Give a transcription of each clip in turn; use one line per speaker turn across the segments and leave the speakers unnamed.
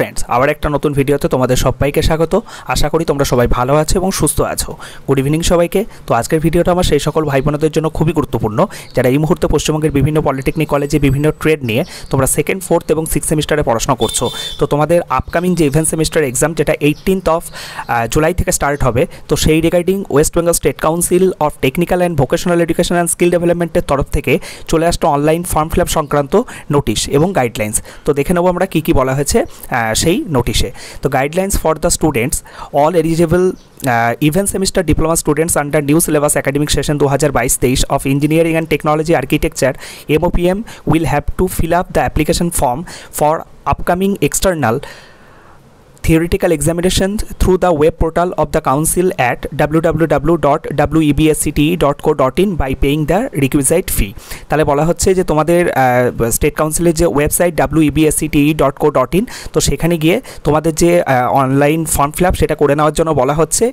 friends আবার একটা নতুন ভিডিওতে তোমাদের সবাইকে স্বাগত আশা করি তোমরা সবাই ভালো আছো এবং সুস্থ আছো গুড ইভিনিং সবাইকে তো আজকের ভিডিওটা আমার সেই সকল ভাই বোনদের জন্য খুবই গুরুত্বপূর্ণ যারা এই মুহূর্তে পশ্চিমবঙ্গের বিভিন্ন পলিটেকনিক কলেজে বিভিন্ন ট্রেড নিয়ে তোমরা সেকেন্ড ফোর্থ এবং সিক্স সেমিস্টারে পড়াশোনা করছো তো তোমাদের আপকামিং যে ইভেন্ট সেমিস্টার এক্সাম যেটা এইটিনথ অফ জুলাই থেকে স্টার্ট হবে তো সেই regarding West Bengal State Council of Technical and Vocational Education and Skill ডেভেলপমেন্টের তরফ থেকে চলে আসলো অনলাইন ফর্ম ফিল আপ সংক্রান্ত নোটিশ এবং গাইডলাইন্স তো দেখে নেবো আমরা কী কী বলা হয়েছে সেই নোটিশে তো guidelines for the students all eligible even semester diploma students under new syllabus academic session দু হাজার বাইশ তেইশ of engineering and technology architecture MOPM will have to fill up the application form for upcoming external theoretical examination through the web portal of the council at www.webscte.co.in by paying the requisite fee তাহলে বলা হচ্ছে যে তোমাদের state কাউন্সিলের যে website webscte.co.in e তো সেখানে গিয়ে তোমাদের যে অনলাইন ফর্ম ফিল সেটা করে নেওয়ার জন্য বলা হচ্ছে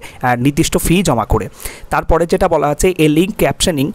নির্দিষ্ট ফি জমা করে তারপরে যেটা বলা হচ্ছে a link captioning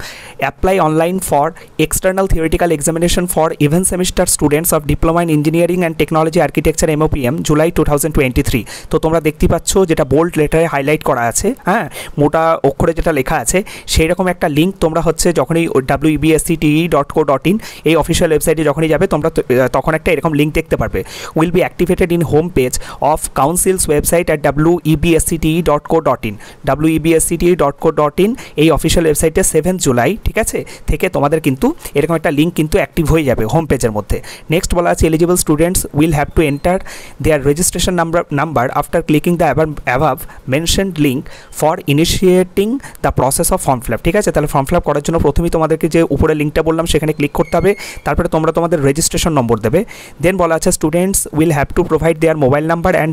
apply online for external theoretical examination for even semester students of diploma in engineering and technology architecture MOPM July two thousand twenty তো তোমরা দেখতে পাচ্ছ যেটা বোল্ড লেটারে হাইলাইট করা আছে হ্যাঁ মোটা অক্ষরে যেটা লেখা আছে সেই রকম একটা লিঙ্ক তোমরা হচ্ছে যখনই W TE dot co dot in এই অফিসিয়াল ওয়েবসাইটে যখনই যাবে তোমরা তখন একটা এরকম লিঙ্ক দেখতে পারবে will be activated in home page of councils website at W EBSCTE dot co dot in W EBSCTE dot co dot in এই অফিসিয়াল ওয়েবসাইটে সেভেন জুলাই ঠিক আছে থেকে তোমাদের কিন্তু এরকম একটা লিঙ্ক কিন্তু অ্যাক্টিভ হয়ে যাবে হোম পেজের মধ্যে নেক্সট বলা আছে eligible students will have to enter their registration number number after clicking the above, above mentioned link for initiating the process of form fill ঠিক আছে তাহলে ফর্ম ফিল আপ করার জন্য প্রথমেই তোমাদেরকে যে উপরে লিঙ্কটা বললাম সেখানে ক্লিক করতে হবে তারপরে তোমরা তোমাদের রেজিস্ট্রেশন নম্বর দেবে দেন বলা আছে students will have to provide their mobile number and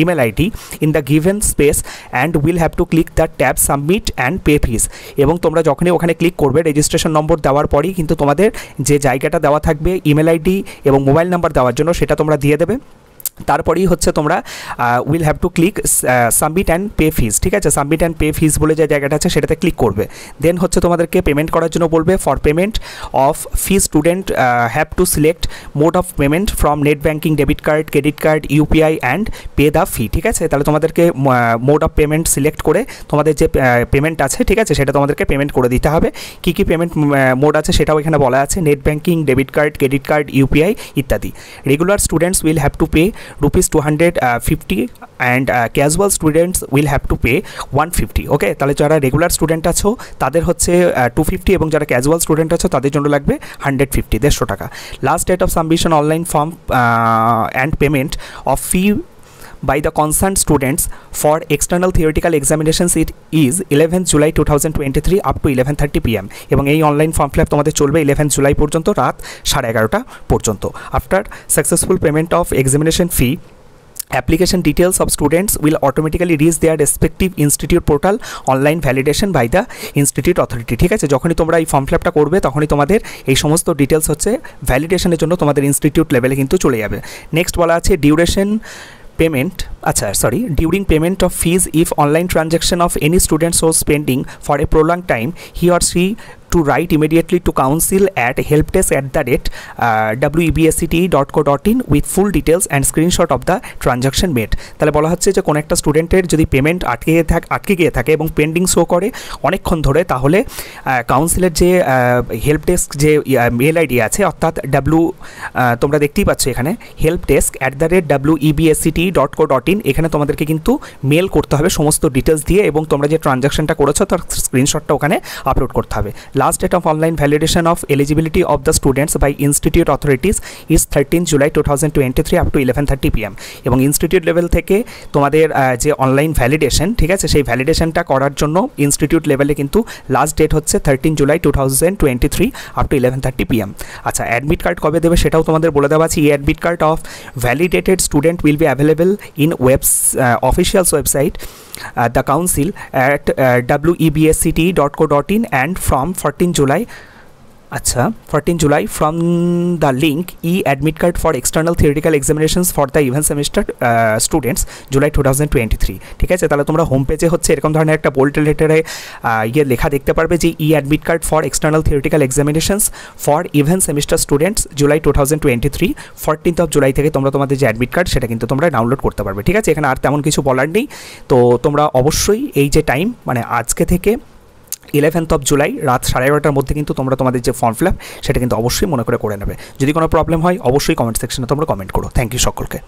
email ID in the given space and will have to click the tab submit and pay fees এবং তোমরা যখনই ওখানে ক্লিক করবে রেজিস্ট্রেশন নম্বর দেওয়ার পরই কিন্তু তোমাদের যে জায়গাটা দেওয়া থাকবে ইমেল আইডি এবং মোবাইল নাম্বার দেওয়ার জন্য সেটা তোমরা দিয়ে দেবে তারপরেই হচ্ছে তোমরা will have to click submit and pay fees ঠিক আছে সাবমিট অ্যান্ড পে ফিজ বলে যে জায়গাটা আছে সেটাতে ক্লিক করবে দেন হচ্ছে তোমাদেরকে পেমেন্ট করার জন্য বলবে for payment of fee student have to select mode of payment from net banking debit card credit card UPI and pay the fee ঠিক আছে তাহলে তোমাদেরকে মোড অফ পেমেন্ট সিলেক্ট করে তোমাদের যে পেমেন্ট আছে ঠিক আছে সেটা তোমাদেরকে পেমেন্ট করে দিতে হবে কী কী পেমেন্ট মোড আছে সেটাও এখানে বলা আছে net banking debit card credit card UPI ইত্যাদি regular students will have to pay rupees two hundred fifty and casual students will have to pay one fifty okay তাহলে যারা রেগুলার স্টুডেন্ট আছো তাদের হচ্ছে টু uh, ফিফটি এবং যারা casual student আছো তাদের জন্য লাগবে হান্ড্রেড ফিফটি দেড়শো টাকা last date of submission online form and payment of fee by the concerned students for external theoretical examinations it is 11th July 2023 up to 11:30 pm এবং এই অনলাইন ফর্ম ফিল তোমাদের চলবে 11th জুলাই পর্যন্ত রাত সাড়ে এগারোটা পর্যন্ত after successful payment of examination fee application details of students will automatically reach their respective institute portal online validation by the institute authority ঠিক আছে যখনই তোমরা এই ফর্ম ফিলাপটা করবে তখনই তোমাদের এই সমস্ত ডিটেলস হচ্ছে ভ্যালিডেশনের জন্য তোমাদের ইনস্টিটিউট লেভেলে কিন্তু চলে যাবে নেক্সট বলা আছে ডিউরেশন পেমেন্ট আচ্ছা sorry during payment of fees if online transaction of any students ও spending for a prolong time he or she to write immediately to council at helpdesk at the rate uh, websct.co.in with full details and screenshot of the transaction made তাহলে বলা হচ্ছে যে কোনো একটা স্টুডেন্টের যদি payment আটকে থাকে আটকে গিয়ে থাকে এবং পেন্ডিং শো করে অনেকক্ষণ ধরে তাহলে কাউন্সিলের যে হেল্প ডেস্ক যে মেল আইডি আছে অর্থাৎ ডাব্লু তোমরা দেখতেই পাচ্ছ এখানে help desk at the rate W EBSCT dot co dot in এখানে তোমাদেরকে কিন্তু মেল করতে হবে সমস্ত ডিটেলস দিয়ে এবং তোমরা যে ট্রানজ্যাকশনটা করেছো তার স্ক্রিনশটটা ওখানে আপলোড করতে হবে Last date of online validation of eligibility of the students by institute authorities is 13 July 2023 up to 11:30 pm এবং ইনস্টিটিউট লেভেল থেকে তোমাদের যে অনলাইন ভ্যালিডেশন ঠিক আছে সেই ভ্যালিডেশনটা করার জন্য ইনস্টিটিউট লেভেলে কিন্তু লাস্ট ডেট হচ্ছে thirteen July two thousand twenty three up to eleven thirty PM আচ্ছা অ্যাডমিট কার্ড কবে দেবে সেটাও তোমাদের বলে দেওয়া আছে e admit card of validated student will be available in webs officials website the council at W EBSCT dot co dot in and from fourteen July আচ্ছা fourteen July from the link e admit card for external theoretical examinations for the event semester students July two thousand twenty three ঠিক আছে তাহলে তোমরা home পেজে হচ্ছে এরকম ধরনের একটা বোল্ট লেটারে ইয়ে লেখা দেখতে পারবে যে e admit card for external theoretical examinations for even semester students July two thousand twenty three fourteenth of July থেকে তোমরা তোমাদের যে অ্যাডমিট কার্ড সেটা কিন্তু তোমরা ডাউনলোড করতে পারবে ঠিক আছে এখানে আর তেমন কিছু বলার নেই তো তোমরা অবশ্যই এই যে টাইম মানে আজকে থেকে ইলেভেন্থ অফ জুলাই রাত সাড়ে এগারোটার মধ্যে কিন্তু তোমরা তোমাদের যে ফর্ম ফিল আপ সেটা কিন্তু অবশ্যই মনে করে করে নেবে যদি কোনো প্রবলেম হয় অবশ্যই কমেন্ট সেকশনে তোমরা কমেন্ট করো থ্যাংক ইউ সকলকে